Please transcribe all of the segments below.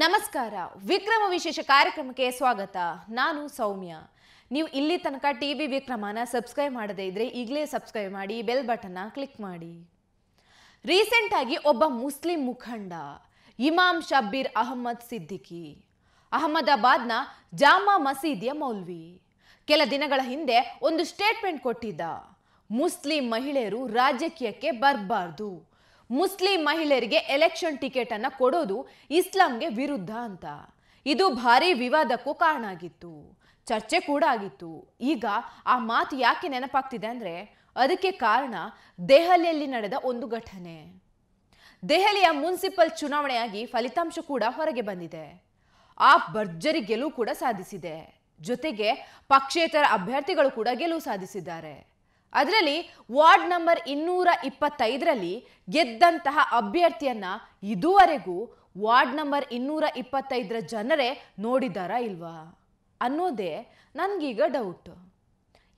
ನಮಸ್ಕಾರ ವಿಕ್ರಮ ವಿಶೇಷ ಕಾರ್ಯಕ್ರಮಕ್ಕೆ ಸ್ವಾಗತ ನಾನು ಸೌಮ್ಯ ನೀವು ಇಲ್ಲಿ ತನಕ ಟಿ ವಿ ವಿಕ್ರಮನ ಸಬ್ಸ್ಕ್ರೈಬ್ ಮಾಡದೇ ಇದ್ರೆ ಈಗಲೇ ಸಬ್ಸ್ಕ್ರೈಬ್ ಮಾಡಿ ಬೆಲ್ ಬಟನ್ನ ಕ್ಲಿಕ್ ಮಾಡಿ ರೀಸೆಂಟಾಗಿ ಒಬ್ಬ ಮುಸ್ಲಿಂ ಮುಖಂಡ ಇಮಾಮ್ ಶಬ್ಬೀರ್ ಅಹಮ್ಮದ್ ಸಿದ್ದಿಕಿ ಅಹಮದಾಬಾದ್ನ ಜಾಮಾ ಮಸೀದಿಯ ಮೌಲ್ವಿ ಕೆಲ ದಿನಗಳ ಹಿಂದೆ ಒಂದು ಸ್ಟೇಟ್ಮೆಂಟ್ ಕೊಟ್ಟಿದ್ದ ಮುಸ್ಲಿಂ ಮಹಿಳೆಯರು ರಾಜಕೀಯಕ್ಕೆ ಬರಬಾರ್ದು ಮುಸ್ಲಿಂ ಮಹಿಳೆಯರಿಗೆ ಎಲೆಕ್ಷನ್ ಟಿಕೆಟ್ ಅನ್ನು ಕೊಡೋದು ಇಸ್ಲಾಂಗೆ ವಿರುದ್ಧ ಅಂತ ಇದು ಭಾರಿ ವಿವಾದಕ್ಕೂ ಕಾರಣ ಆಗಿತ್ತು ಚರ್ಚೆ ಕೂಡ ಆಗಿತ್ತು ಈಗ ಆ ಮಾತು ಯಾಕೆ ನೆನಪಾಗ್ತಿದೆ ಅಂದರೆ ಅದಕ್ಕೆ ಕಾರಣ ದೆಹಲಿಯಲ್ಲಿ ನಡೆದ ಒಂದು ಘಟನೆ ದೆಹಲಿಯ ಮುನ್ಸಿಪಲ್ ಚುನಾವಣೆಯಾಗಿ ಫಲಿತಾಂಶ ಕೂಡ ಹೊರಗೆ ಬಂದಿದೆ ಆ ಭರ್ಜರಿ ಗೆಲುವು ಕೂಡ ಸಾಧಿಸಿದೆ ಜೊತೆಗೆ ಪಕ್ಷೇತರ ಅಭ್ಯರ್ಥಿಗಳು ಕೂಡ ಗೆಲುವು ಸಾಧಿಸಿದ್ದಾರೆ ಅದರಲ್ಲಿ ವಾರ್ಡ್ ನಂಬರ್ ಇನ್ನೂರ ಇಪ್ಪತ್ತೈದರಲ್ಲಿ ಗೆದ್ದಂತಹ ಅಭ್ಯರ್ಥಿಯನ್ನ ಇದುವರೆಗೂ ವಾರ್ಡ್ ನಂಬರ್ ಇನ್ನೂರ ಇಪ್ಪತ್ತೈದರ ಜನರೇ ನೋಡಿದ್ದಾರಾ ಇಲ್ವಾ ಅನ್ನೋದೇ ನನಗೀಗ ಡೌಟ್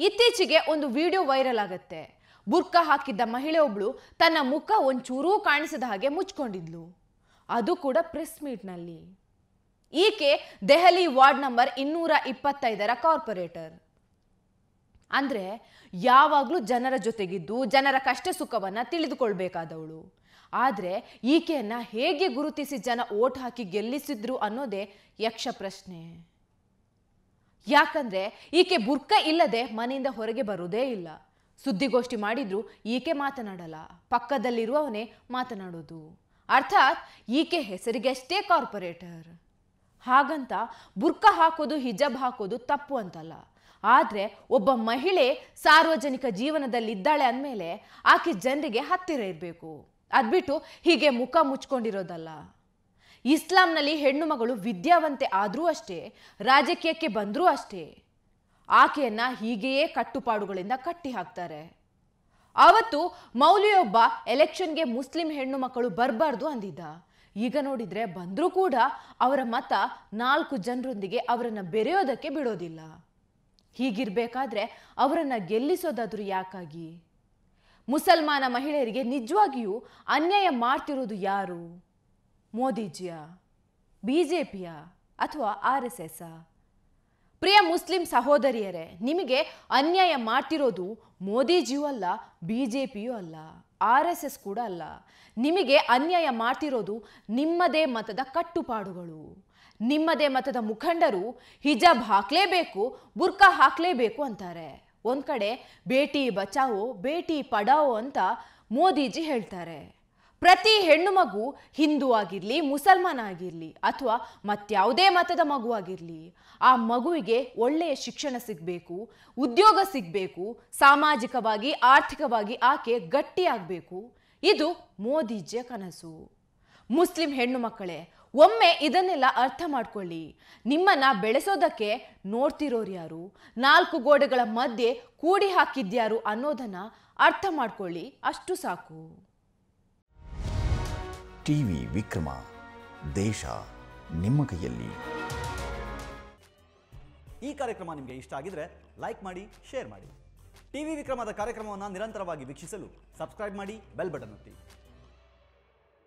ಇತ್ತೀಚೆಗೆ ಒಂದು ವಿಡಿಯೋ ವೈರಲ್ ಆಗತ್ತೆ ಬುರ್ಕ ಹಾಕಿದ್ದ ಮಹಿಳೆಯೊಬ್ಳು ತನ್ನ ಮುಖ ಒಂಚೂರೂ ಕಾಣಿಸಿದ ಹಾಗೆ ಮುಚ್ಕೊಂಡಿದ್ಲು ಅದು ಕೂಡ ಪ್ರೆಸ್ ಮೀಟ್ನಲ್ಲಿ ಈಕೆ ದೆಹಲಿ ವಾರ್ಡ್ ನಂಬರ್ ಇನ್ನೂರ ಇಪ್ಪತ್ತೈದರ ಕಾರ್ಪೊರೇಟರ್ ಅಂದರೆ ಯಾವಾಗಲೂ ಜನರ ಜೊತೆಗಿದ್ದು ಜನರ ಕಷ್ಟ ಸುಖವನ್ನು ತಿಳಿದುಕೊಳ್ಬೇಕಾದವಳು ಆದರೆ ಈಕೆಯನ್ನು ಹೇಗೆ ಗುರುತಿಸಿ ಜನ ಓಟ್ ಹಾಕಿ ಗೆಲ್ಲಿಸಿದ್ರು ಅನ್ನೋದೇ ಯಕ್ಷ ಪ್ರಶ್ನೆ ಯಾಕಂದರೆ ಈಕೆ ಬುರ್ಕ ಇಲ್ಲದೆ ಮನೆಯಿಂದ ಹೊರಗೆ ಬರೋದೇ ಇಲ್ಲ ಸುದ್ದಿಗೋಷ್ಠಿ ಮಾಡಿದ್ರು ಈಕೆ ಮಾತನಾಡಲ್ಲ ಪಕ್ಕದಲ್ಲಿರುವವನೇ ಮಾತನಾಡೋದು ಅರ್ಥಾತ್ ಈಕೆ ಹೆಸರಿಗಷ್ಟೇ ಕಾರ್ಪೊರೇಟರ್ ಹಾಗಂತ ಬುರ್ಕ ಹಾಕೋದು ಹಿಜಬ್ ಹಾಕೋದು ತಪ್ಪು ಅಂತಲ್ಲ ಆದರೆ ಒಬ್ಬ ಮಹಿಳೆ ಸಾರ್ವಜನಿಕ ಜೀವನದಲ್ಲಿದ್ದಾಳೆ ಅಂದಮೇಲೆ ಆಕೆ ಜನರಿಗೆ ಹತ್ತಿರ ಇರಬೇಕು ಅದ್ಬಿಟ್ಟು ಹೀಗೆ ಮುಖ ಮುಚ್ಕೊಂಡಿರೋದಲ್ಲ ಇಸ್ಲಾಂನಲ್ಲಿ ಹೆಣ್ಣು ಮಗಳು ವಿದ್ಯಾವಂತೆ ಆದರೂ ಅಷ್ಟೇ ರಾಜಕೀಯಕ್ಕೆ ಬಂದರೂ ಅಷ್ಟೇ ಆಕೆಯನ್ನು ಹೀಗೆಯೇ ಕಟ್ಟುಪಾಡುಗಳಿಂದ ಕಟ್ಟಿ ಹಾಕ್ತಾರೆ ಅವತ್ತು ಮೌಲ್ಯೊಬ್ಬ ಎಲೆಕ್ಷನ್ಗೆ ಮುಸ್ಲಿಂ ಹೆಣ್ಣು ಮಕ್ಕಳು ಬರಬಾರ್ದು ಅಂದಿದ್ದ ಈಗ ನೋಡಿದರೆ ಬಂದರೂ ಕೂಡ ಅವರ ಮತ ನಾಲ್ಕು ಜನರೊಂದಿಗೆ ಅವರನ್ನು ಬೆರೆಯೋದಕ್ಕೆ ಬಿಡೋದಿಲ್ಲ ಹೀಗಿರಬೇಕಾದ್ರೆ ಅವರನ್ನು ಗೆಲ್ಲಿಸೋದಾದರೂ ಯಾಕಾಗಿ ಮುಸಲ್ಮಾನ ಮಹಿಳೆಯರಿಗೆ ನಿಜವಾಗಿಯೂ ಅನ್ಯಾಯ ಮಾಡ್ತಿರೋದು ಯಾರು ಮೋದಿಜಿಯ ಬಿ ಜೆ ಪಿಯ ಅಥವಾ ಆರ್ ಎಸ್ ಎಸ್ ಪ್ರಿಯ ಮುಸ್ಲಿಂ ಸಹೋದರಿಯರೇ ನಿಮಗೆ ಅನ್ಯಾಯ ಮಾಡ್ತಿರೋದು ಮೋದಿಜಿಯೂ ಅಲ್ಲ ಬಿ ಜೆ ಪಿಯೂ ಅಲ್ಲ ಆರ್ ಎಸ್ ಎಸ್ ಕೂಡ ಅಲ್ಲ ನಿಮಗೆ ಅನ್ಯಾಯ ಮಾಡ್ತಿರೋದು ನಿಮ್ಮದೇ ಮತದ ಕಟ್ಟುಪಾಡುಗಳು ನಿಮ್ಮದೇ ಮತದ ಮುಖಂಡರು ಹಿಜಾಬ್ ಹಾಕಲೇಬೇಕು ಬುರ್ಕಾ ಹಾಕಲೇಬೇಕು ಅಂತಾರೆ ಒಂದ್ ಕಡೆ ಬೇಟಿ ಬಚಾವೋ ಬೇಟಿ ಪಡಾವೋ ಅಂತ ಮೋದಿಜಿ ಹೇಳ್ತಾರೆ ಪ್ರತಿ ಹೆಣ್ಣು ಮಗು ಹಿಂದೂ ಆಗಿರಲಿ ಮುಸಲ್ಮಾನ ಆಗಿರಲಿ ಅಥವಾ ಮತ್ಯಾವುದೇ ಮತದ ಮಗು ಆಗಿರಲಿ ಆ ಮಗುವಿಗೆ ಒಳ್ಳೆಯ ಶಿಕ್ಷಣ ಸಿಗಬೇಕು ಉದ್ಯೋಗ ಸಿಗಬೇಕು ಸಾಮಾಜಿಕವಾಗಿ ಆರ್ಥಿಕವಾಗಿ ಆಕೆ ಗಟ್ಟಿಯಾಗಬೇಕು ಇದು ಮೋದಿಜಿಯ ಕನಸು ಮುಸ್ಲಿಂ ಹೆಣ್ಣು ಮಕ್ಕಳೇ ಒಮ್ಮೆ ಇದನ್ನೆಲ್ಲ ಅರ್ಥ ಮಾಡ್ಕೊಳ್ಳಿ ನಿಮ್ಮನ್ನು ಬೆಳೆಸೋದಕ್ಕೆ ನೋಡ್ತಿರೋರು ಯಾರು ನಾಲ್ಕು ಗೋಡೆಗಳ ಮಧ್ಯೆ ಕೂಡಿ ಹಾಕಿದ್ಯಾರು ಅನ್ನೋದನ್ನು ಅರ್ಥ ಮಾಡ್ಕೊಳ್ಳಿ ಅಷ್ಟು ಸಾಕು ಟಿವಿ ವಿಕ್ರಮ ದೇಶ ನಿಮ್ಮ ಕೈಯಲ್ಲಿ ಈ ಕಾರ್ಯಕ್ರಮ ನಿಮಗೆ ಇಷ್ಟ ಆಗಿದ್ರೆ ಲೈಕ್ ಮಾಡಿ ಶೇರ್ ಮಾಡಿ ಟಿವಿ ವಿಕ್ರಮದ ಕಾರ್ಯಕ್ರಮವನ್ನು ನಿರಂತರವಾಗಿ ವೀಕ್ಷಿಸಲು ಸಬ್ಸ್ಕ್ರೈಬ್ ಮಾಡಿ ಬೆಲ್ ಬಟನ್ ಒತ್ತಿ